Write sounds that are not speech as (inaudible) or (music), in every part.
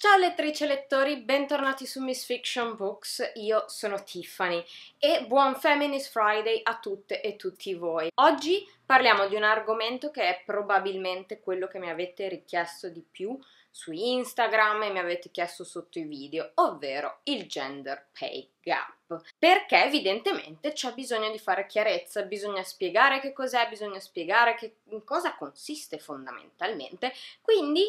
Ciao lettrici e lettori, bentornati su Miss Fiction Books, io sono Tiffany e buon Feminist Friday a tutte e tutti voi. Oggi parliamo di un argomento che è probabilmente quello che mi avete richiesto di più su Instagram e mi avete chiesto sotto i video, ovvero il gender pay gap. Perché evidentemente c'è bisogno di fare chiarezza, bisogna spiegare che cos'è, bisogna spiegare che, in cosa consiste fondamentalmente, quindi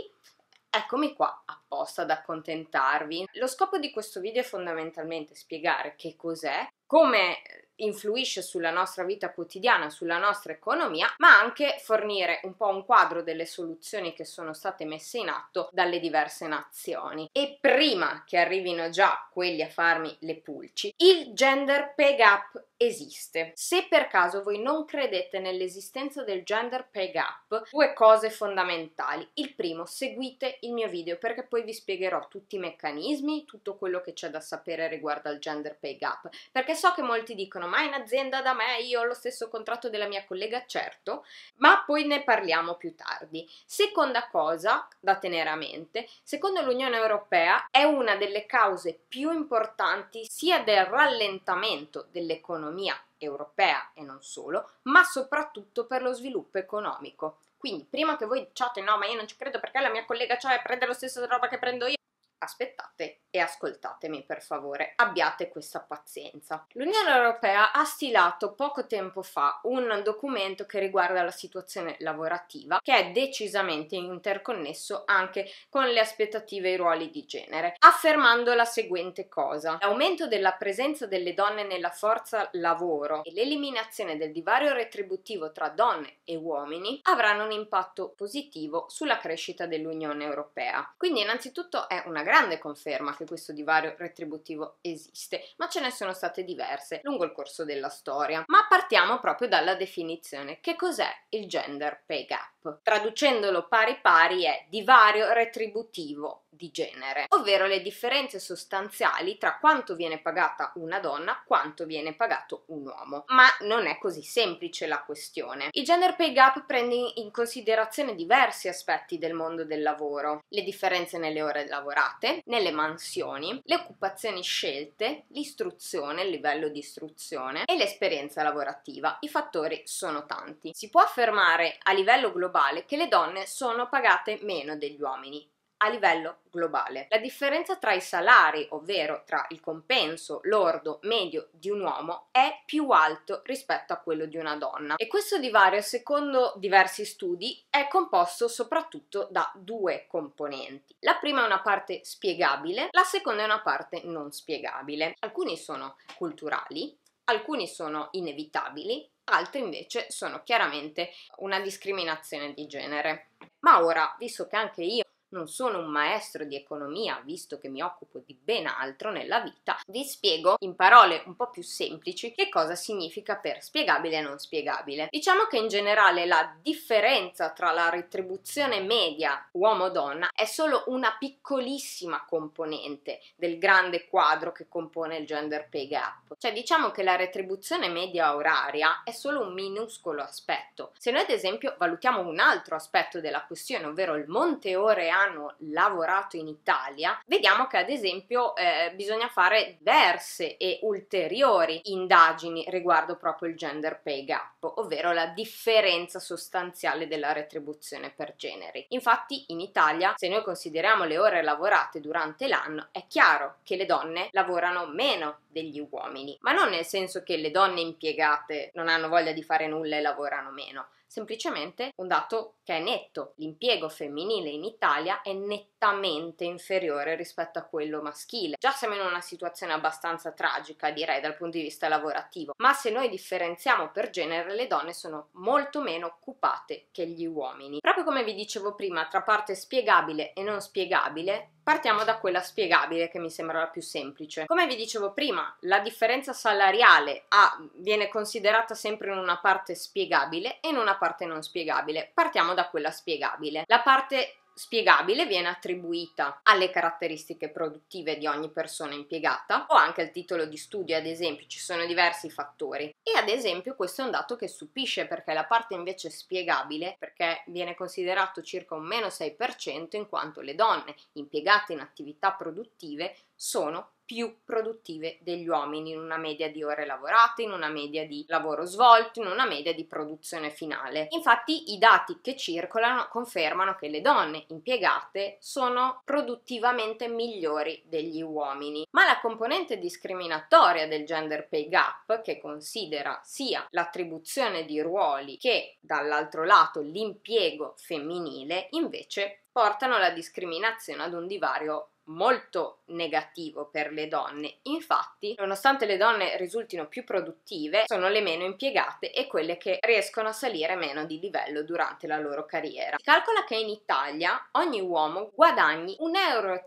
Eccomi qua apposta ad accontentarvi. Lo scopo di questo video è fondamentalmente spiegare che cos'è, come influisce sulla nostra vita quotidiana, sulla nostra economia, ma anche fornire un po' un quadro delle soluzioni che sono state messe in atto dalle diverse nazioni. E prima che arrivino già quelli a farmi le pulci, il gender pay gap esiste. Se per caso voi non credete nell'esistenza del gender pay gap, due cose fondamentali. Il primo, seguite il mio video perché poi vi spiegherò tutti i meccanismi, tutto quello che c'è da sapere riguardo al gender pay gap, perché so che molti dicono mai in azienda da me io ho lo stesso contratto della mia collega, certo, ma poi ne parliamo più tardi. Seconda cosa da tenere a mente, secondo l'Unione Europea è una delle cause più importanti sia del rallentamento dell'economia europea e non solo, ma soprattutto per lo sviluppo economico. Quindi prima che voi diciate no ma io non ci credo perché la mia collega c'è cioè prende lo stesso roba che prendo io, aspettate e ascoltatemi per favore, abbiate questa pazienza. L'Unione Europea ha stilato poco tempo fa un documento che riguarda la situazione lavorativa che è decisamente interconnesso anche con le aspettative e i ruoli di genere, affermando la seguente cosa. L'aumento della presenza delle donne nella forza lavoro e l'eliminazione del divario retributivo tra donne e uomini avranno un impatto positivo sulla crescita dell'Unione Europea. Quindi innanzitutto è una grande conferma che questo divario retributivo esiste, ma ce ne sono state diverse lungo il corso della storia. Ma partiamo proprio dalla definizione. Che cos'è il gender pay gap? Traducendolo pari pari è divario retributivo di genere, ovvero le differenze sostanziali tra quanto viene pagata una donna e quanto viene pagato un uomo. Ma non è così semplice la questione. Il gender pay gap prende in considerazione diversi aspetti del mondo del lavoro, le differenze nelle ore lavorate, date nelle mansioni, le occupazioni scelte, l'istruzione, il livello di istruzione e l'esperienza lavorativa. I fattori sono tanti. Si può affermare a livello globale che le donne sono pagate meno degli uomini, a livello globale. La differenza tra i salari, ovvero tra il compenso lordo medio di un uomo, è più alto rispetto a quello di una donna e questo divario, secondo diversi studi, è composto soprattutto da due componenti. La prima è una parte spiegabile, la seconda è una parte non spiegabile. Alcuni sono culturali, alcuni sono inevitabili, altri invece sono chiaramente una discriminazione di genere. Ma ora, visto che anche io non sono un maestro di economia, visto che mi occupo di ben altro nella vita, vi spiego in parole un po' più semplici che cosa significa per spiegabile e non spiegabile. Diciamo che in generale la differenza tra la retribuzione media uomo-donna è solo una piccolissima componente del grande quadro che compone il gender pay gap. Cioè diciamo che la retribuzione media oraria è solo un minuscolo aspetto. Se noi ad esempio valutiamo un altro aspetto della questione, ovvero il monte ore hanno lavorato in Italia, vediamo che ad esempio eh, bisogna fare diverse e ulteriori indagini riguardo proprio il gender pay gap, ovvero la differenza sostanziale della retribuzione per generi. Infatti in Italia, se noi consideriamo le ore lavorate durante l'anno, è chiaro che le donne lavorano meno degli uomini, ma non nel senso che le donne impiegate non hanno voglia di fare nulla e lavorano meno, semplicemente un dato che è netto, l'impiego femminile in Italia è nettamente nettamente inferiore rispetto a quello maschile. Già siamo in una situazione abbastanza tragica, direi, dal punto di vista lavorativo, ma se noi differenziamo per genere, le donne sono molto meno occupate che gli uomini. Proprio come vi dicevo prima, tra parte spiegabile e non spiegabile, Partiamo da quella spiegabile che mi sembra la più semplice. Come vi dicevo prima, la differenza salariale ha, viene considerata sempre in una parte spiegabile e in una parte non spiegabile. Partiamo da quella spiegabile. La parte spiegabile viene attribuita alle caratteristiche produttive di ogni persona impiegata o anche al titolo di studio, ad esempio, ci sono diversi fattori. E ad esempio questo è un dato che stupisce perché la parte invece spiegabile, perché viene considerato circa un meno 6% in quanto le donne impiegate in attività produttive sono più produttive degli uomini in una media di ore lavorate, in una media di lavoro svolto, in una media di produzione finale. Infatti i dati che circolano confermano che le donne impiegate sono produttivamente migliori degli uomini, ma la componente discriminatoria del gender pay gap, che considera sia l'attribuzione di ruoli che dall'altro lato l'impiego femminile, invece portano la discriminazione ad un divario molto negativo per le donne. Infatti, nonostante le donne risultino più produttive, sono le meno impiegate e quelle che riescono a salire meno di livello durante la loro carriera. Si calcola che in Italia ogni uomo guadagni 1,80 euro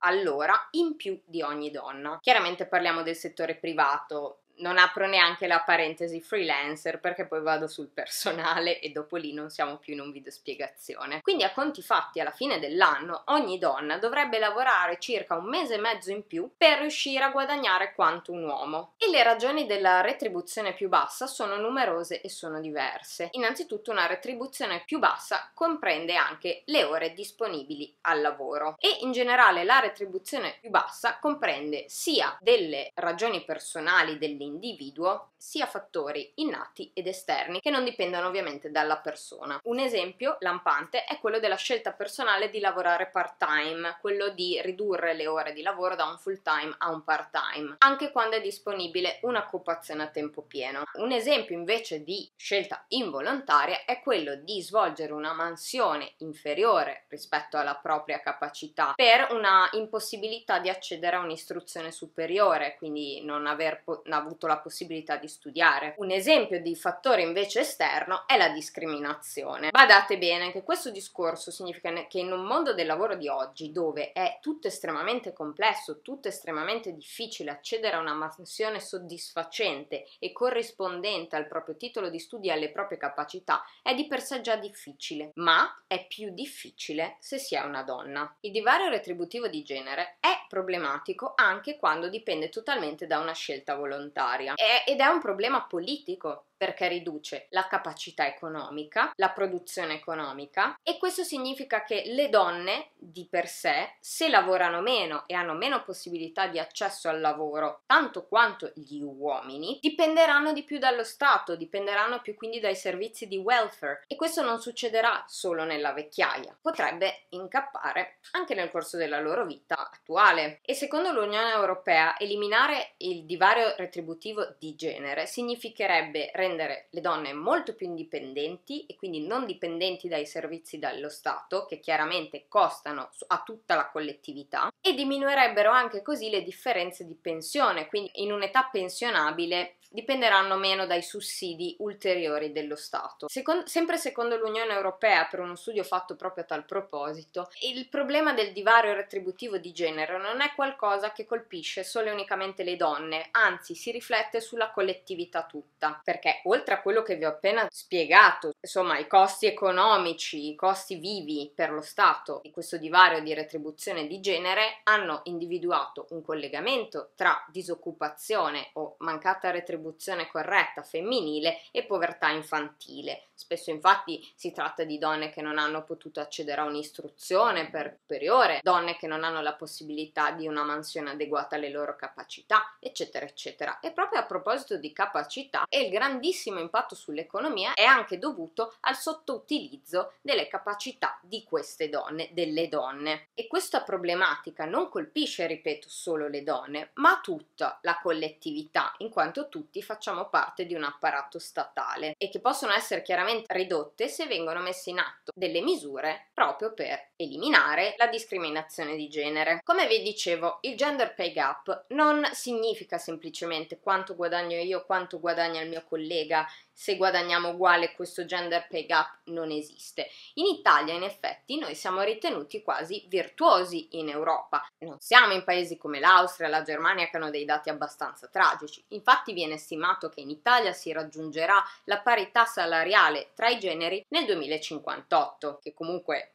all'ora in più di ogni donna. Chiaramente parliamo del settore privato, non apro neanche la parentesi freelancer perché poi vado sul personale e dopo lì non siamo più in un video spiegazione. Quindi a conti fatti alla fine dell'anno ogni donna dovrebbe lavorare circa un mese e mezzo in più per riuscire a guadagnare quanto un uomo. E le ragioni della retribuzione più bassa sono numerose e sono diverse. Innanzitutto una retribuzione più bassa comprende anche le ore disponibili al lavoro e in generale la retribuzione più bassa comprende sia delle ragioni personali dell'individuo individuo sia fattori innati ed esterni che non dipendono ovviamente dalla persona. Un esempio lampante è quello della scelta personale di lavorare part-time, quello di ridurre le ore di lavoro da un full-time a un part-time, anche quando è disponibile un'occupazione a tempo pieno. Un esempio invece di scelta involontaria è quello di svolgere una mansione inferiore rispetto alla propria capacità per una impossibilità di accedere a un'istruzione superiore, quindi non aver po- avuto avuto la possibilità di studiare. Un esempio di fattore invece esterno è la discriminazione. Badate bene che questo discorso significa che in un mondo del lavoro di oggi, dove è tutto estremamente complesso, tutto estremamente difficile accedere a una mansione soddisfacente e corrispondente al proprio titolo di studio e alle proprie capacità, è di per sé già difficile, ma è più difficile se si è una donna. Il divario retributivo di genere è problematico anche quando dipende totalmente da una scelta volontaria necessaria è, ed è un problema politico perché riduce la capacità economica, la produzione economica e questo significa che le donne di per sé, se lavorano meno e hanno meno possibilità di accesso al lavoro, tanto quanto gli uomini, dipenderanno di più dallo Stato, dipenderanno più quindi dai servizi di welfare e questo non succederà solo nella vecchiaia, potrebbe incappare anche nel corso della loro vita attuale. E secondo l'Unione Europea eliminare il divario retributivo di genere significherebbe rendere rendere le donne molto più indipendenti e quindi non dipendenti dai servizi dallo Stato, che chiaramente costano a tutta la collettività, e diminuirebbero anche così le differenze di pensione, quindi in un'età pensionabile dipenderanno meno dai sussidi ulteriori dello Stato. Secondo, sempre secondo l'Unione Europea, per uno studio fatto proprio a tal proposito, il problema del divario retributivo di genere non è qualcosa che colpisce solo e unicamente le donne, anzi si riflette sulla collettività tutta, perché oltre a quello che vi ho appena spiegato, insomma i costi economici, i costi vivi per lo Stato di questo divario di retribuzione di genere hanno individuato un collegamento tra disoccupazione o mancata retribuzione attribuzione corretta femminile e povertà infantile. Spesso infatti si tratta di donne che non hanno potuto accedere a un'istruzione per superiore, donne che non hanno la possibilità di una mansione adeguata alle loro capacità, eccetera, eccetera. E proprio a proposito di capacità e il grandissimo impatto sull'economia è anche dovuto al sottoutilizzo delle capacità di queste donne, delle donne. E questa problematica non colpisce, ripeto, solo le donne, ma tutta la collettività, in quanto tutti tutti facciamo parte di un apparato statale e che possono essere chiaramente ridotte se vengono messe in atto delle misure proprio per eliminare la discriminazione di genere. Come vi dicevo, il gender pay gap non significa semplicemente quanto guadagno io, quanto guadagna il mio collega, se guadagniamo uguale questo gender pay gap non esiste. In Italia in effetti noi siamo ritenuti quasi virtuosi in Europa, non siamo in paesi come l'Austria, la Germania che hanno dei dati abbastanza tragici, infatti viene stimato che in Italia si raggiungerà la parità salariale tra i generi nel 2058, che comunque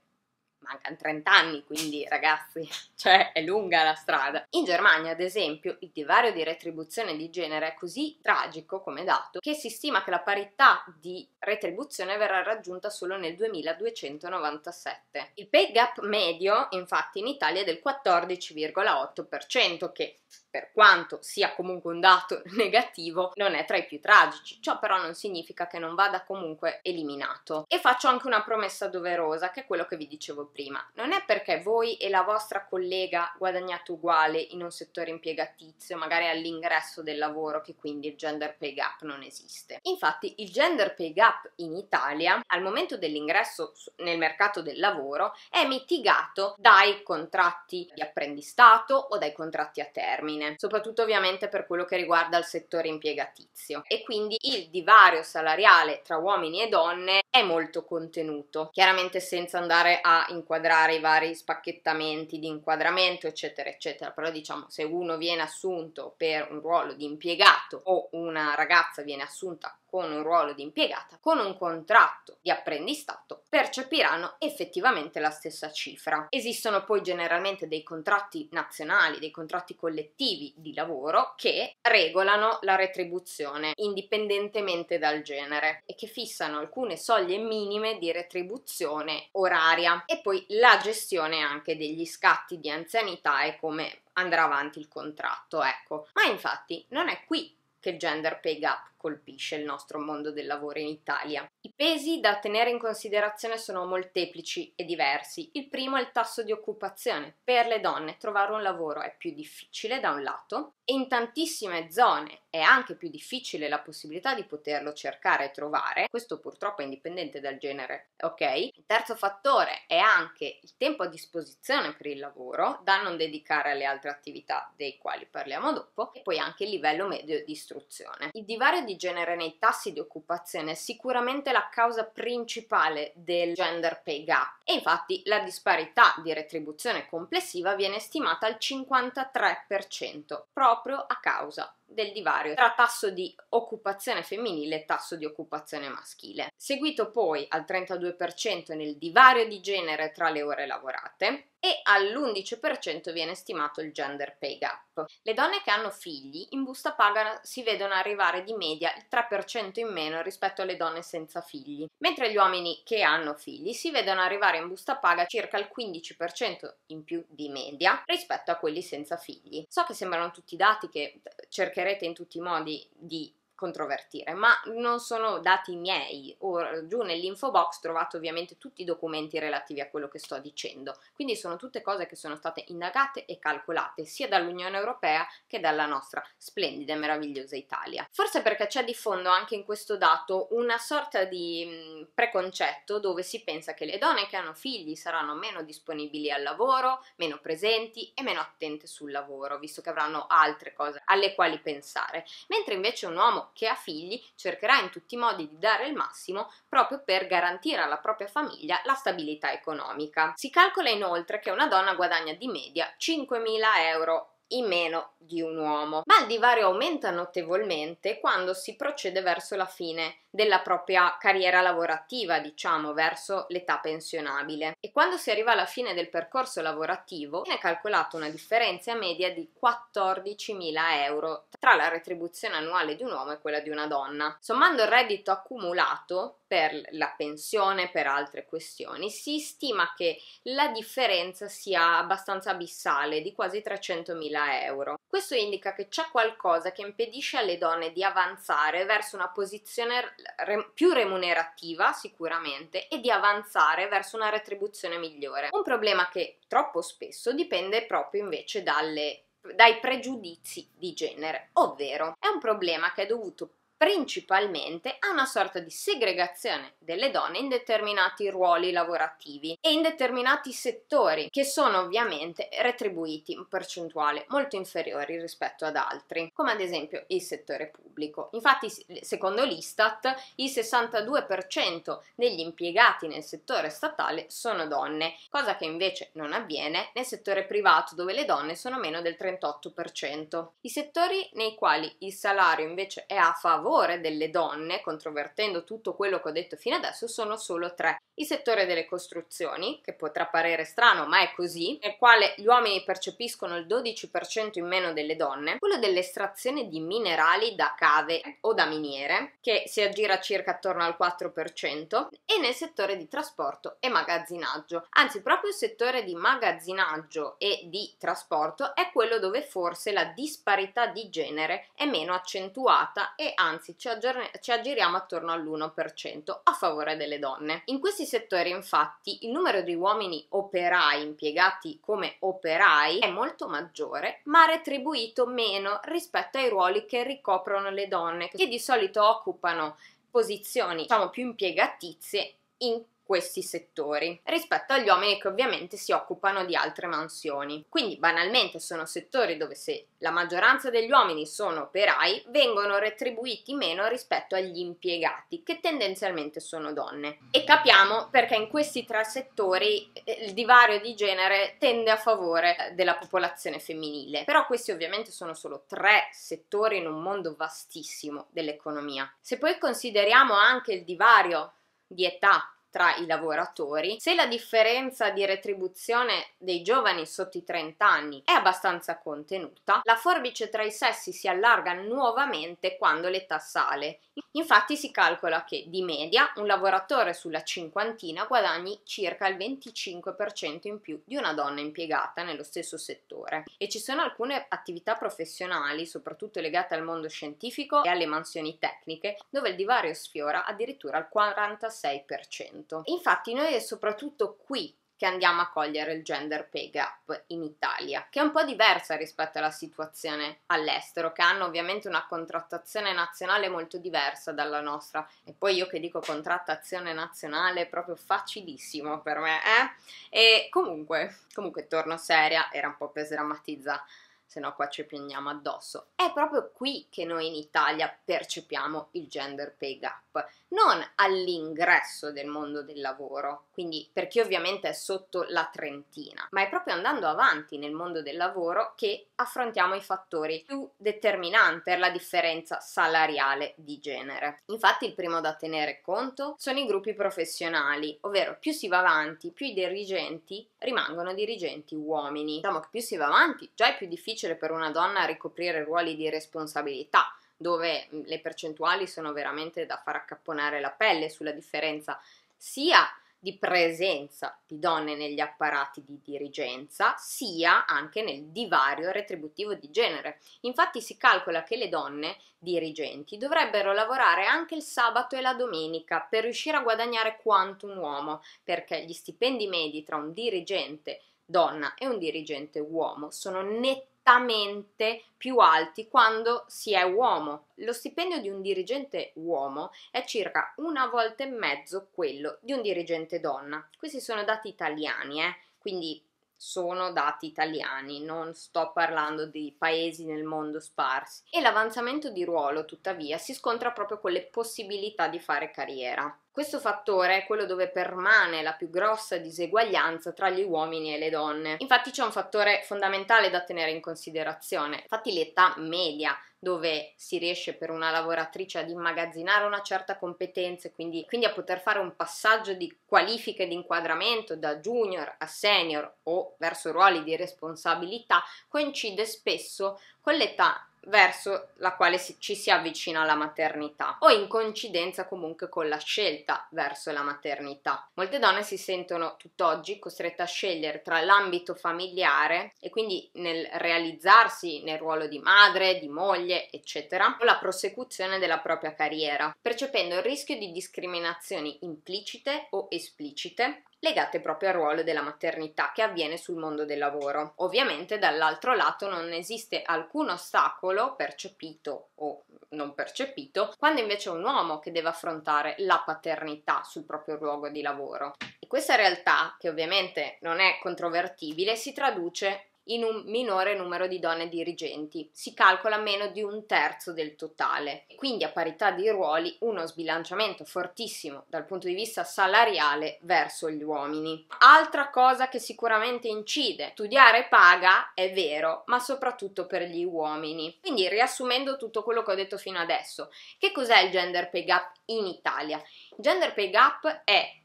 mancano 30 anni, quindi ragazzi, (laughs) cioè è lunga la strada. In Germania, ad esempio, il divario di retribuzione di genere è così tragico come dato che si stima che la parità di retribuzione verrà raggiunta solo nel 2297. Il pay gap medio, infatti, in Italia è del 14,8%, che per quanto sia comunque un dato (laughs) negativo, non è tra i più tragici. Ciò però non significa che non vada comunque eliminato. E faccio anche una promessa doverosa, che è quello che vi dicevo prima. Non è perché voi e la vostra collega guadagnate uguale in un settore impiegatizio, magari all'ingresso del lavoro, che quindi il gender pay gap non esiste. Infatti il gender pay gap in Italia, al momento dell'ingresso nel mercato del lavoro, è mitigato dai contratti di apprendistato o dai contratti a termine fine, soprattutto ovviamente per quello che riguarda il settore impiegatizio. E quindi il divario salariale tra uomini e donne è molto contenuto, chiaramente senza andare a inquadrare i vari spacchettamenti di inquadramento, eccetera, eccetera. Però diciamo, se uno viene assunto per un ruolo di impiegato o una ragazza viene assunta con un ruolo di impiegata, con un contratto di apprendistato, percepiranno effettivamente la stessa cifra. Esistono poi generalmente dei contratti nazionali, dei contratti collettivi di lavoro che regolano la retribuzione indipendentemente dal genere e che fissano alcune soglie minime di retribuzione oraria e poi la gestione anche degli scatti di anzianità e come andrà avanti il contratto, ecco. Ma infatti non è qui che il gender pay gap colpisce il nostro mondo del lavoro in Italia. I pesi da tenere in considerazione sono molteplici e diversi. Il primo è il tasso di occupazione. Per le donne trovare un lavoro è più difficile da un lato, in tantissime zone è anche più difficile la possibilità di poterlo cercare e trovare, questo purtroppo è indipendente dal genere, ok? Il terzo fattore è anche il tempo a disposizione per il lavoro, da non dedicare alle altre attività dei quali parliamo dopo, e poi anche il livello medio di istruzione. Il divario di genere nei tassi di occupazione è sicuramente la causa principale del gender pay gap e infatti la disparità di retribuzione complessiva viene stimata al 53%, proprio proprio a causa del divario tra tasso di occupazione femminile e tasso di occupazione maschile, seguito poi al 32% nel divario di genere tra le ore lavorate e all'11% viene stimato il gender pay gap. Le donne che hanno figli in busta paga si vedono arrivare di media il 3% in meno rispetto alle donne senza figli, mentre gli uomini che hanno figli si vedono arrivare in busta paga circa il 15% in più di media rispetto a quelli senza figli. So che sembrano tutti dati che cercherete in tutti i modi di controvertire, ma non sono dati miei. Or, giù nell'info box trovate ovviamente tutti i documenti relativi a quello che sto dicendo, quindi sono tutte cose che sono state indagate e calcolate sia dall'Unione Europea che dalla nostra splendida e meravigliosa Italia. Forse perché c'è di fondo anche in questo dato una sorta di preconcetto dove si pensa che le donne che hanno figli saranno meno disponibili al lavoro, meno presenti e meno attente sul lavoro, visto che avranno altre cose alle quali pensare, mentre invece un uomo che ha figli cercherà in tutti i modi di dare il massimo proprio per garantire alla propria famiglia la stabilità economica. Si calcola inoltre che una donna guadagna di media 5.000 euro in meno di un uomo. Ma il divario aumenta notevolmente quando si procede verso la fine della propria carriera lavorativa, diciamo, verso l'età pensionabile. E quando si arriva alla fine del percorso lavorativo viene calcolata una differenza media di 14.000 euro tra la retribuzione annuale di un uomo e quella di una donna. Sommando il reddito accumulato, per la pensione, per altre questioni, si stima che la differenza sia abbastanza abissale, di quasi 300.000 euro. Questo indica che c'è qualcosa che impedisce alle donne di avanzare verso una posizione re- più remunerativa, sicuramente, e di avanzare verso una retribuzione migliore. Un problema che troppo spesso dipende proprio invece dalle dai pregiudizi di genere, ovvero è un problema che è dovuto principalmente a una sorta di segregazione delle donne in determinati ruoli lavorativi e in determinati settori che sono ovviamente retribuiti in percentuale molto inferiori rispetto ad altri, come ad esempio il settore pubblico. Infatti, secondo l'Istat, il 62% degli impiegati nel settore statale sono donne, cosa che invece non avviene nel settore privato dove le donne sono meno del 38%. I settori nei quali il salario invece è a favore favore delle donne, controvertendo tutto quello che ho detto fino adesso, sono solo tre. Il settore delle costruzioni, che potrà parere strano ma è così, nel quale gli uomini percepiscono il 12% in meno delle donne, quello dell'estrazione di minerali da cave o da miniere, che si aggira circa attorno al 4%, e nel settore di trasporto e magazzinaggio. Anzi, proprio il settore di magazzinaggio e di trasporto è quello dove forse la disparità di genere è meno accentuata e anzi anzi ci, aggiorn- ci aggiriamo attorno all'1% a favore delle donne. In questi settori infatti il numero di uomini operai impiegati come operai è molto maggiore ma retribuito meno rispetto ai ruoli che ricoprono le donne che di solito occupano posizioni diciamo più impiegatizie in questi settori rispetto agli uomini che ovviamente si occupano di altre mansioni. Quindi banalmente sono settori dove se la maggioranza degli uomini sono operai vengono retribuiti meno rispetto agli impiegati che tendenzialmente sono donne. E capiamo perché in questi tre settori eh, il divario di genere tende a favore eh, della popolazione femminile. Però questi ovviamente sono solo tre settori in un mondo vastissimo dell'economia. Se poi consideriamo anche il divario di età tra i lavoratori, se la differenza di retribuzione dei giovani sotto i 30 anni è abbastanza contenuta, la forbice tra i sessi si allarga nuovamente quando l'età sale. Infatti si calcola che di media un lavoratore sulla cinquantina guadagni circa il 25% in più di una donna impiegata nello stesso settore e ci sono alcune attività professionali, soprattutto legate al mondo scientifico e alle mansioni tecniche, dove il divario sfiora addirittura il 46%. Infatti noi soprattutto qui che andiamo a cogliere il gender pay gap in Italia, che è un po' diversa rispetto alla situazione all'estero, che hanno ovviamente una contrattazione nazionale molto diversa dalla nostra. E poi io che dico contrattazione nazionale è proprio facilissimo per me, eh? E comunque, comunque torno seria, era un po' per sdrammatizzare se no qua ci piangiamo addosso. È proprio qui che noi in Italia percepiamo il gender pay gap, non all'ingresso del mondo del lavoro, quindi per chi ovviamente è sotto la trentina, ma è proprio andando avanti nel mondo del lavoro che affrontiamo i fattori più determinanti per la differenza salariale di genere. Infatti il primo da tenere conto sono i gruppi professionali, ovvero più si va avanti, più i dirigenti rimangono dirigenti uomini. Diciamo che più si va avanti, già è più difficile difficile per una donna ricoprire ruoli di responsabilità dove le percentuali sono veramente da far accapponare la pelle sulla differenza sia di presenza di donne negli apparati di dirigenza, sia anche nel divario retributivo di genere. Infatti si calcola che le donne dirigenti dovrebbero lavorare anche il sabato e la domenica per riuscire a guadagnare quanto un uomo, perché gli stipendi medi tra un dirigente donna e un dirigente uomo sono nettamente nettamente più alti quando si è uomo. Lo stipendio di un dirigente uomo è circa una volta e mezzo quello di un dirigente donna. Questi sono dati italiani, eh? quindi sono dati italiani, non sto parlando di paesi nel mondo sparsi. E l'avanzamento di ruolo, tuttavia, si scontra proprio con le possibilità di fare carriera. Questo fattore è quello dove permane la più grossa diseguaglianza tra gli uomini e le donne. Infatti c'è un fattore fondamentale da tenere in considerazione, infatti l'età media dove si riesce per una lavoratrice ad immagazzinare una certa competenza e quindi, quindi, a poter fare un passaggio di qualifiche di inquadramento da junior a senior o verso ruoli di responsabilità coincide spesso con l'età verso la quale ci si avvicina alla maternità o in coincidenza comunque con la scelta verso la maternità. Molte donne si sentono tutt'oggi costrette a scegliere tra l'ambito familiare e quindi nel realizzarsi nel ruolo di madre, di moglie, eccetera, o la prosecuzione della propria carriera, percependo il rischio di discriminazioni implicite o esplicite legate proprio al ruolo della maternità che avviene sul mondo del lavoro. Ovviamente dall'altro lato non esiste alcun ostacolo percepito o non percepito quando invece è un uomo che deve affrontare la paternità sul proprio luogo di lavoro. E questa realtà, che ovviamente non è controvertibile, si traduce in un minore numero di donne dirigenti, si calcola meno di un terzo del totale. Quindi a parità di ruoli uno sbilanciamento fortissimo dal punto di vista salariale verso gli uomini. Altra cosa che sicuramente incide, studiare paga è vero, ma soprattutto per gli uomini. Quindi riassumendo tutto quello che ho detto fino adesso, che cos'è il gender pay gap in Italia? Il gender pay gap è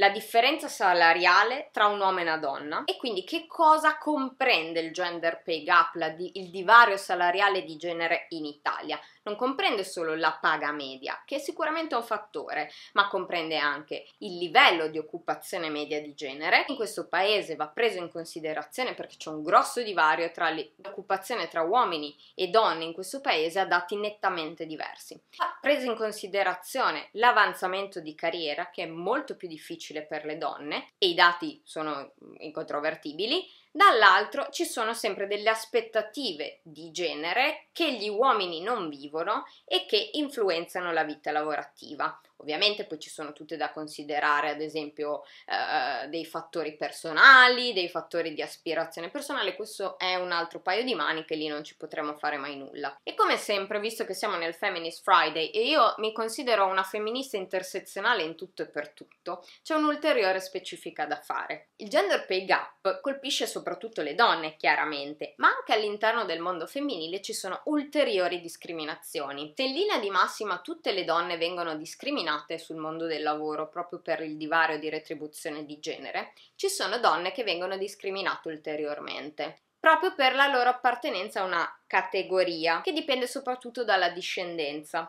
la differenza salariale tra un uomo e una donna e quindi che cosa comprende il gender pay gap, di, il divario salariale di genere in Italia non comprende solo la paga media, che è sicuramente un fattore, ma comprende anche il livello di occupazione media di genere. In questo paese va preso in considerazione perché c'è un grosso divario tra l'occupazione tra uomini e donne in questo paese a dati nettamente diversi. Va preso in considerazione l'avanzamento di carriera, che è molto più difficile per le donne, e i dati sono incontrovertibili, dall'altro ci sono sempre delle aspettative di genere che gli uomini non vivono e che influenzano la vita lavorativa. Ovviamente poi ci sono tutte da considerare, ad esempio, eh, dei fattori personali, dei fattori di aspirazione personale, questo è un altro paio di maniche, lì non ci potremo fare mai nulla. E come sempre, visto che siamo nel Feminist Friday e io mi considero una femminista intersezionale in tutto e per tutto, c'è un'ulteriore specifica da fare. Il gender pay gap colpisce soprattutto le donne, chiaramente, ma anche all'interno del mondo femminile ci sono ulteriori discriminazioni. Se in linea di massima tutte le donne vengono discriminate, discriminate sul mondo del lavoro proprio per il divario di retribuzione di genere, ci sono donne che vengono discriminate ulteriormente proprio per la loro appartenenza a una categoria che dipende soprattutto dalla discendenza.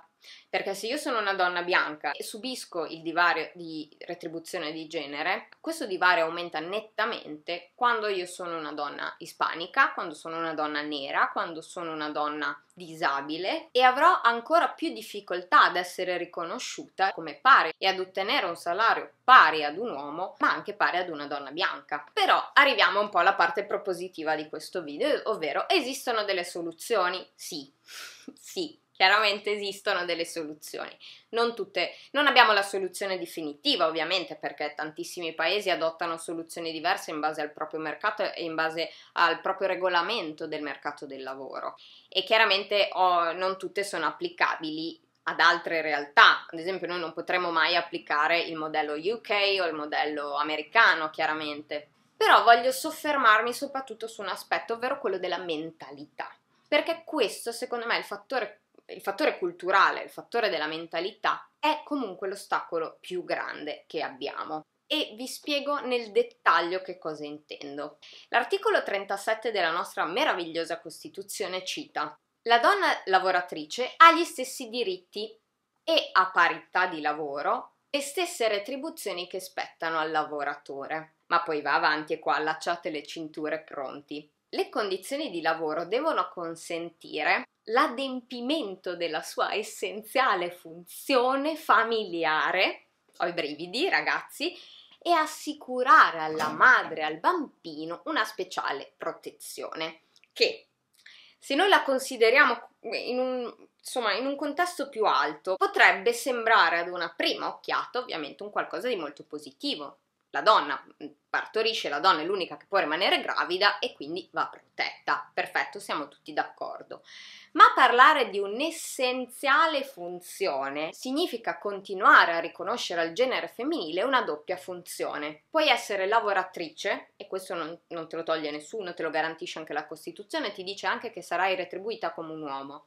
Perché se io sono una donna bianca e subisco il divario di retribuzione di genere, questo divario aumenta nettamente quando io sono una donna ispanica, quando sono una donna nera, quando sono una donna disabile e avrò ancora più difficoltà ad essere riconosciuta come pari e ad ottenere un salario pari ad un uomo, ma anche pari ad una donna bianca. Però arriviamo un po' alla parte propositiva di questo video, ovvero esistono delle soluzioni? Sì. (laughs) sì, Chiaramente esistono delle soluzioni, non tutte, non abbiamo la soluzione definitiva ovviamente perché tantissimi paesi adottano soluzioni diverse in base al proprio mercato e in base al proprio regolamento del mercato del lavoro e chiaramente oh, non tutte sono applicabili ad altre realtà, ad esempio noi non potremo mai applicare il modello UK o il modello americano chiaramente, però voglio soffermarmi soprattutto su un aspetto ovvero quello della mentalità perché questo secondo me è il fattore il fattore culturale, il fattore della mentalità è comunque l'ostacolo più grande che abbiamo e vi spiego nel dettaglio che cosa intendo. L'articolo 37 della nostra meravigliosa Costituzione cita la donna lavoratrice ha gli stessi diritti e a parità di lavoro le stesse retribuzioni che spettano al lavoratore. Ma poi va avanti e qua allacciate le cinture pronti. Le condizioni di lavoro devono consentire l'adempimento della sua essenziale funzione familiare, ho i brividi ragazzi, e assicurare alla madre e al bambino una speciale protezione che se noi la consideriamo in un, insomma, in un contesto più alto potrebbe sembrare ad una prima occhiata ovviamente un qualcosa di molto positivo, la donna mm, partorisce, la donna è l'unica che può rimanere gravida e quindi va protetta. Perfetto, siamo tutti d'accordo. Ma parlare di un'essenziale funzione significa continuare a riconoscere al genere femminile una doppia funzione. Puoi essere lavoratrice, e questo non, non te lo toglie nessuno, te lo garantisce anche la Costituzione, ti dice anche che sarai retribuita come un uomo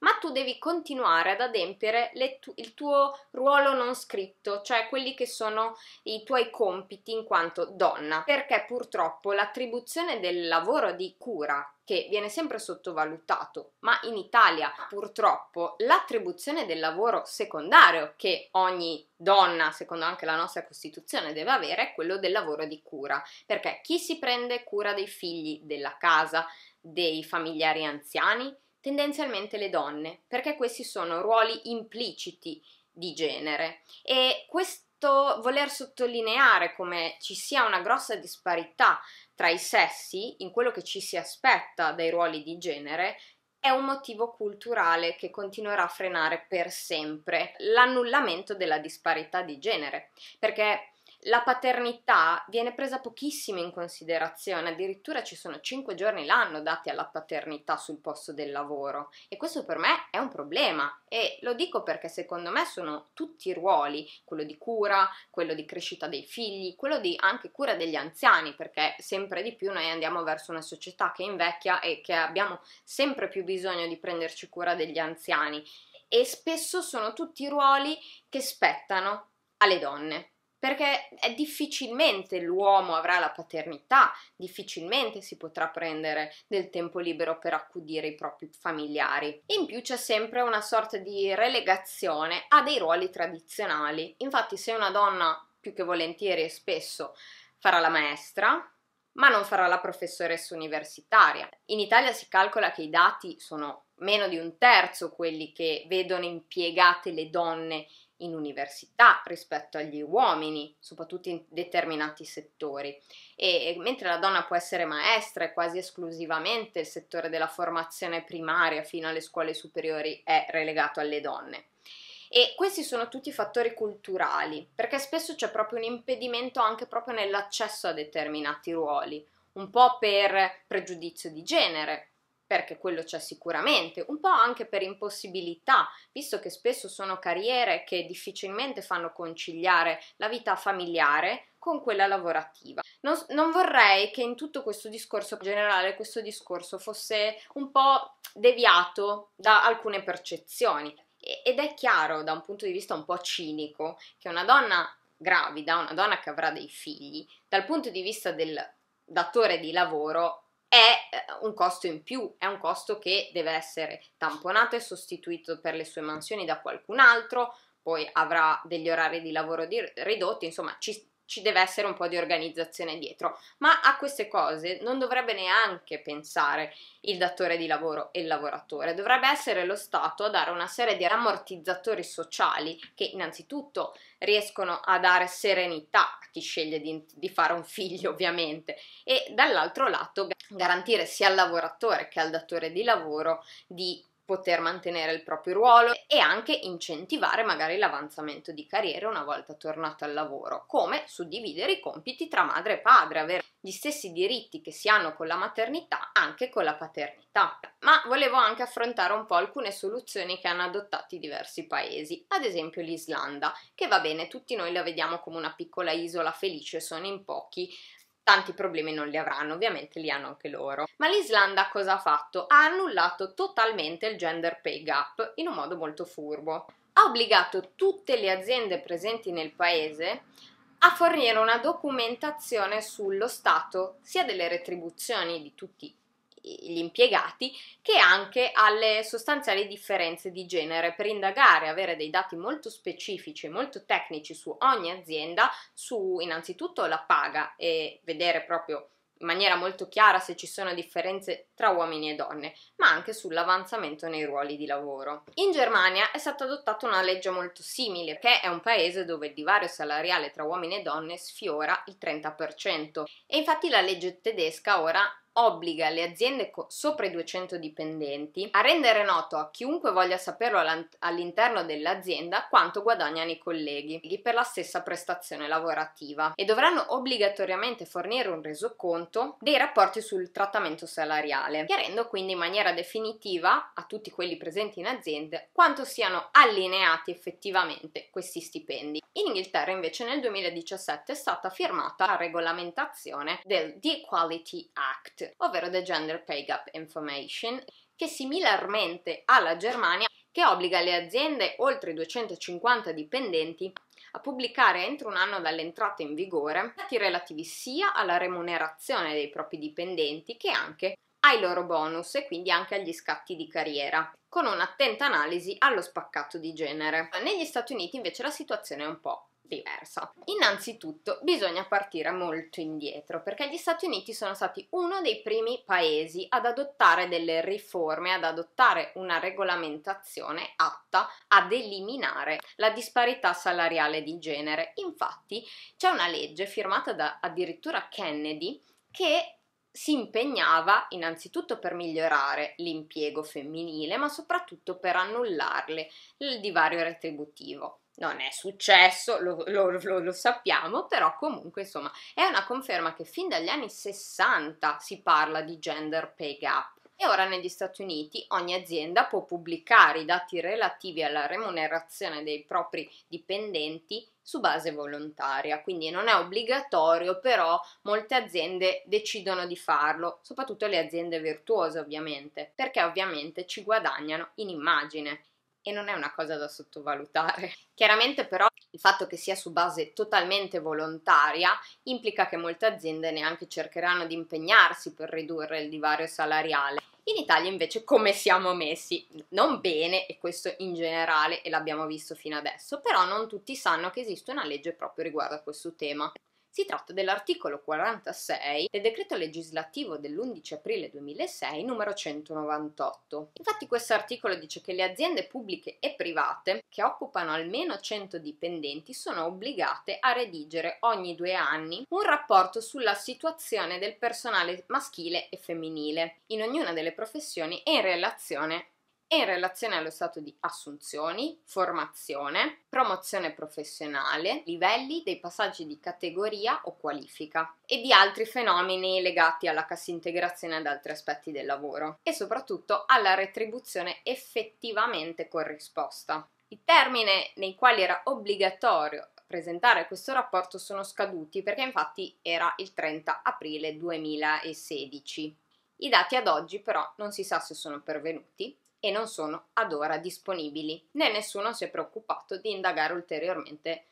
ma tu devi continuare ad adempiere tu- il tuo ruolo non scritto, cioè quelli che sono i tuoi compiti in quanto donna, perché purtroppo l'attribuzione del lavoro di cura che viene sempre sottovalutato, ma in Italia purtroppo l'attribuzione del lavoro secondario che ogni donna, secondo anche la nostra Costituzione, deve avere è quello del lavoro di cura, perché chi si prende cura dei figli, della casa, dei familiari anziani, tendenzialmente le donne, perché questi sono ruoli impliciti di genere e questo voler sottolineare come ci sia una grossa disparità tra i sessi in quello che ci si aspetta dai ruoli di genere è un motivo culturale che continuerà a frenare per sempre l'annullamento della disparità di genere, perché la paternità viene presa pochissimo in considerazione, addirittura ci sono 5 giorni l'anno dati alla paternità sul posto del lavoro e questo per me è un problema e lo dico perché secondo me sono tutti i ruoli, quello di cura, quello di crescita dei figli, quello di anche cura degli anziani perché sempre di più noi andiamo verso una società che invecchia e che abbiamo sempre più bisogno di prenderci cura degli anziani e spesso sono tutti i ruoli che spettano alle donne perché difficilmente l'uomo avrà la paternità, difficilmente si potrà prendere del tempo libero per accudire i propri familiari. In più c'è sempre una sorta di relegazione a dei ruoli tradizionali. Infatti se una donna più che volentieri e spesso farà la maestra, ma non farà la professoressa universitaria. In Italia si calcola che i dati sono meno di un terzo quelli che vedono impiegate le donne in università rispetto agli uomini, soprattutto in determinati settori. E, e mentre la donna può essere maestra e quasi esclusivamente il settore della formazione primaria fino alle scuole superiori è relegato alle donne. E questi sono tutti fattori culturali, perché spesso c'è proprio un impedimento anche proprio nell'accesso a determinati ruoli, un po' per pregiudizio di genere, perché quello c'è sicuramente, un po' anche per impossibilità, visto che spesso sono carriere che difficilmente fanno conciliare la vita familiare con quella lavorativa. Non, non, vorrei che in tutto questo discorso generale questo discorso fosse un po' deviato da alcune percezioni. Ed è chiaro da un punto di vista un po' cinico che una donna gravida, una donna che avrà dei figli, dal punto di vista del datore di lavoro è eh, un costo in più, è un costo che deve essere tamponato e sostituito per le sue mansioni da qualcun altro, poi avrà degli orari di lavoro di ridotti, insomma ci, ci deve essere un po' di organizzazione dietro, ma a queste cose non dovrebbe neanche pensare il datore di lavoro e il lavoratore, dovrebbe essere lo Stato a dare una serie di ammortizzatori sociali che innanzitutto riescono a dare serenità a chi sceglie di, di fare un figlio ovviamente e dall'altro lato garantire sia al lavoratore che al datore di lavoro di poter mantenere il proprio ruolo e anche incentivare magari l'avanzamento di carriera una volta tornato al lavoro, come suddividere i compiti tra madre e padre, avere gli stessi diritti che si hanno con la maternità anche con la paternità. Ma volevo anche affrontare un po' alcune soluzioni che hanno adottato diversi paesi, ad esempio l'Islanda, che va bene, tutti noi la vediamo come una piccola isola felice, sono in pochi, tanti problemi non li avranno, ovviamente li hanno anche loro. Ma l'Islanda cosa ha fatto? Ha annullato totalmente il gender pay gap in un modo molto furbo. Ha obbligato tutte le aziende presenti nel paese a fornire una documentazione sullo stato sia delle retribuzioni di tutti gli impiegati che anche alle sostanziali differenze di genere per indagare, avere dei dati molto specifici e molto tecnici su ogni azienda, su innanzitutto la paga e vedere proprio in maniera molto chiara se ci sono differenze tra uomini e donne, ma anche sull'avanzamento nei ruoli di lavoro. In Germania è stata adottata una legge molto simile, che è un paese dove il divario salariale tra uomini e donne sfiora il 30%, e infatti la legge tedesca ora obbliga le aziende con sopra i 200 dipendenti a rendere noto a chiunque voglia saperlo all'interno dell'azienda quanto guadagnano i colleghi per la stessa prestazione lavorativa e dovranno obbligatoriamente fornire un resoconto dei rapporti sul trattamento salariale, chiarendo quindi in maniera definitiva a tutti quelli presenti in azienda quanto siano allineati effettivamente questi stipendi. In Inghilterra invece nel 2017 è stata firmata la regolamentazione del The Equality Act ovvero The Gender Pay Gap Information, che similarmente alla Germania che obbliga le aziende oltre 250 dipendenti a pubblicare entro un anno dall'entrata in vigore dati relativi sia alla remunerazione dei propri dipendenti che anche ai loro bonus e quindi anche agli scatti di carriera, con un'attenta analisi allo spaccato di genere. Negli Stati Uniti invece la situazione è un po' diversa. Innanzitutto bisogna partire molto indietro perché gli Stati Uniti sono stati uno dei primi paesi ad adottare delle riforme, ad adottare una regolamentazione atta ad eliminare la disparità salariale di genere. Infatti c'è una legge firmata da addirittura Kennedy che si impegnava innanzitutto per migliorare l'impiego femminile, ma soprattutto per annullarle il divario retributivo non è successo, lo, lo, lo, lo, sappiamo, però comunque insomma è una conferma che fin dagli anni 60 si parla di gender pay gap. E ora negli Stati Uniti ogni azienda può pubblicare i dati relativi alla remunerazione dei propri dipendenti su base volontaria, quindi non è obbligatorio, però molte aziende decidono di farlo, soprattutto le aziende virtuose ovviamente, perché ovviamente ci guadagnano in immagine e non è una cosa da sottovalutare. (laughs) Chiaramente però il fatto che sia su base totalmente volontaria implica che molte aziende neanche cercheranno di impegnarsi per ridurre il divario salariale. In Italia invece come siamo messi? Non bene, e questo in generale e l'abbiamo visto fino adesso, però non tutti sanno che esiste una legge proprio riguardo a questo tema. Si tratta dell'articolo 46 del decreto legislativo dell'11 aprile 2006 numero 198. Infatti questo articolo dice che le aziende pubbliche e private che occupano almeno 100 dipendenti sono obbligate a redigere ogni due anni un rapporto sulla situazione del personale maschile e femminile in ognuna delle professioni e in relazione e in relazione allo stato di assunzioni, formazione, promozione professionale, livelli dei passaggi di categoria o qualifica e di altri fenomeni legati alla cassa integrazione ad altri aspetti del lavoro e soprattutto alla retribuzione effettivamente corrisposta. I termini nei quali era obbligatorio presentare questo rapporto sono scaduti perché infatti era il 30 aprile 2016. I dati ad oggi però non si sa se sono pervenuti e non sono ad ora disponibili, né nessuno si è preoccupato di indagare ulteriormente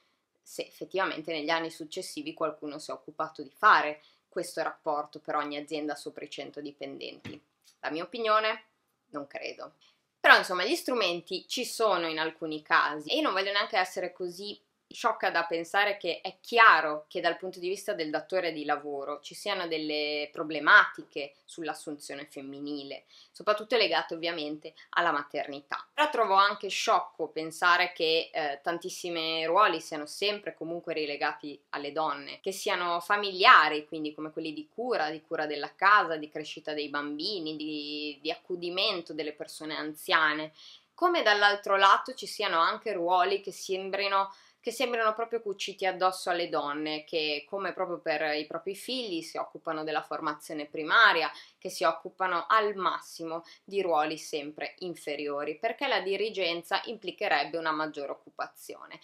se effettivamente negli anni successivi qualcuno si è occupato di fare questo rapporto per ogni azienda sopra i 100 dipendenti. La mia opinione? Non credo. Però insomma gli strumenti ci sono in alcuni casi e io non voglio neanche essere così sciocca da pensare che è chiaro che dal punto di vista del datore di lavoro ci siano delle problematiche sull'assunzione femminile, soprattutto legate ovviamente alla maternità. Però trovo anche sciocco pensare che eh, tantissimi ruoli siano sempre comunque rilegati alle donne, che siano familiari, quindi come quelli di cura, di cura della casa, di crescita dei bambini, di, di accudimento delle persone anziane, come dall'altro lato ci siano anche ruoli che sembrino che sembrano proprio cuciti addosso alle donne che, come proprio per i propri figli, si occupano della formazione primaria, che si occupano al massimo di ruoli sempre inferiori, perché la dirigenza implicherebbe una maggiore occupazione.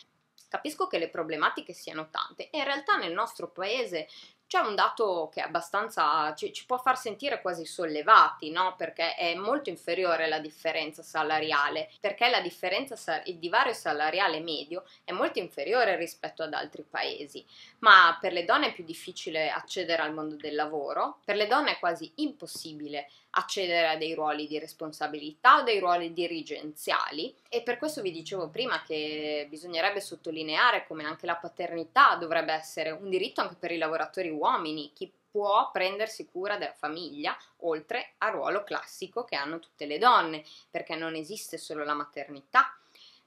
Capisco che le problematiche siano tante e in realtà nel nostro paese c'è un dato che è abbastanza ci, ci può far sentire quasi sollevati, no? Perché è molto inferiore la differenza salariale, perché la differenza il divario salariale medio è molto inferiore rispetto ad altri paesi, ma per le donne è più difficile accedere al mondo del lavoro, per le donne è quasi impossibile accedere a dei ruoli di responsabilità o dei ruoli dirigenziali e per questo vi dicevo prima che bisognerebbe sottolineare come anche la paternità dovrebbe essere un diritto anche per i lavoratori uomini, chi può prendersi cura della famiglia, oltre al ruolo classico che hanno tutte le donne, perché non esiste solo la maternità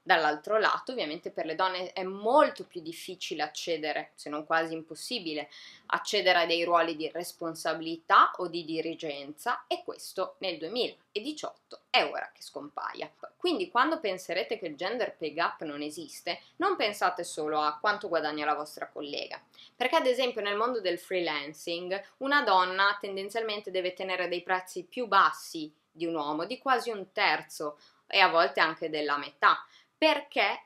Dall'altro lato, ovviamente per le donne è molto più difficile accedere, se non quasi impossibile, accedere a dei ruoli di responsabilità o di dirigenza e questo nel 2018 è ora che scompaia. Quindi quando penserete che il gender pay gap non esiste, non pensate solo a quanto guadagna la vostra collega, perché ad esempio nel mondo del freelancing una donna tendenzialmente deve tenere dei prezzi più bassi di un uomo, di quasi un terzo e a volte anche della metà perché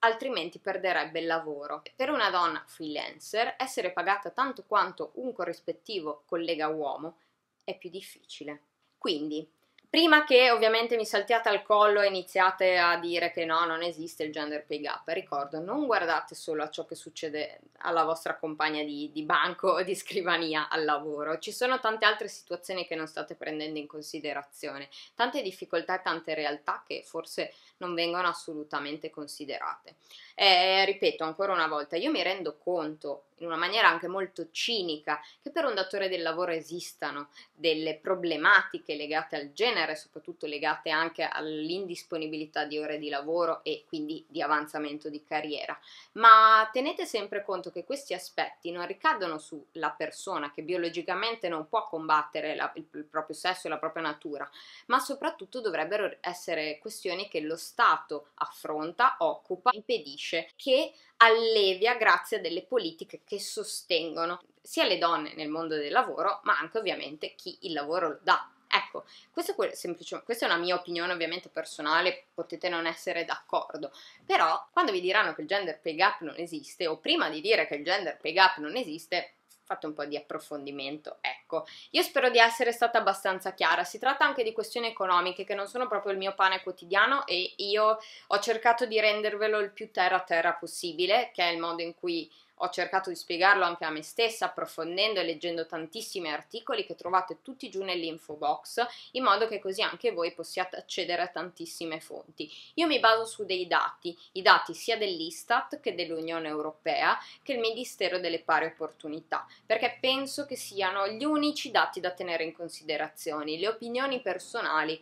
altrimenti perderebbe il lavoro. Per una donna freelancer essere pagata tanto quanto un corrispettivo collega uomo è più difficile. Quindi Prima che ovviamente mi saltiate al collo e iniziate a dire che no, non esiste il gender pay gap, ricordo, non guardate solo a ciò che succede alla vostra compagna di, di banco o di scrivania al lavoro, ci sono tante altre situazioni che non state prendendo in considerazione, tante difficoltà e tante realtà che forse non vengono assolutamente considerate. E, ripeto ancora una volta, io mi rendo conto in una maniera anche molto cinica che per un datore del lavoro esistano delle problematiche legate al genere straniere, soprattutto legate anche all'indisponibilità di ore di lavoro e quindi di avanzamento di carriera. Ma tenete sempre conto che questi aspetti non ricadono sulla persona che biologicamente non può combattere la, il, il proprio sesso e la propria natura, ma soprattutto dovrebbero essere questioni che lo Stato affronta, occupa, impedisce, che allevia grazie a delle politiche che sostengono sia le donne nel mondo del lavoro, ma anche ovviamente chi il lavoro lo dà. Ecco, questa è, semplice, questa è una mia opinione ovviamente personale, potete non essere d'accordo, però quando vi diranno che il gender pay gap non esiste, o prima di dire che il gender pay gap non esiste, fate un po' di approfondimento, ecco. Io spero di essere stata abbastanza chiara, si tratta anche di questioni economiche che non sono proprio il mio pane quotidiano e io ho cercato di rendervelo il più terra terra possibile, che è il modo in cui ho cercato di spiegarlo anche a me stessa, approfondendo e leggendo tantissimi articoli che trovate tutti giù nell'info box, in modo che così anche voi possiate accedere a tantissime fonti. Io mi baso su dei dati, i dati sia dell'Istat che dell'Unione Europea che il Ministero delle Pari Opportunità, perché penso che siano gli unici dati da tenere in considerazione. Le opinioni personali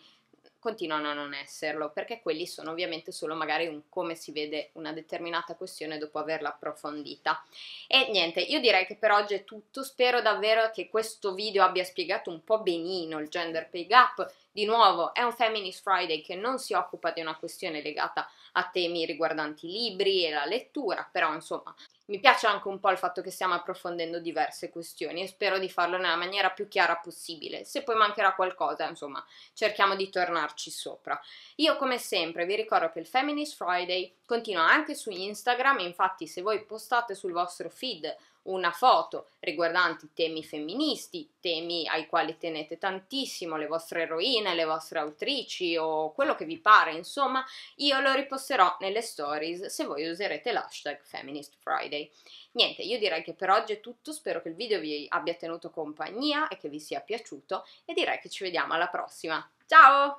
continuano a non esserlo, perché quelli sono ovviamente solo magari un come si vede una determinata questione dopo averla approfondita. E niente, io direi che per oggi è tutto, spero davvero che questo video abbia spiegato un po' benino il gender pay gap, di nuovo, è un Feminist Friday che non si occupa di una questione legata a temi riguardanti i libri e la lettura, però insomma mi piace anche un po' il fatto che stiamo approfondendo diverse questioni e spero di farlo nella maniera più chiara possibile. Se poi mancherà qualcosa, insomma, cerchiamo di tornarci sopra. Io come sempre vi ricordo che il Feminist Friday continua anche su Instagram, infatti se voi postate sul vostro feed una foto riguardante temi femministi, temi ai quali tenete tantissimo, le vostre eroine, le vostre autrici o quello che vi pare, insomma, io lo riposterò nelle stories se voi userete l'hashtag Feminist Friday. Niente, io direi che per oggi è tutto, spero che il video vi abbia tenuto compagnia e che vi sia piaciuto e direi che ci vediamo alla prossima. Ciao!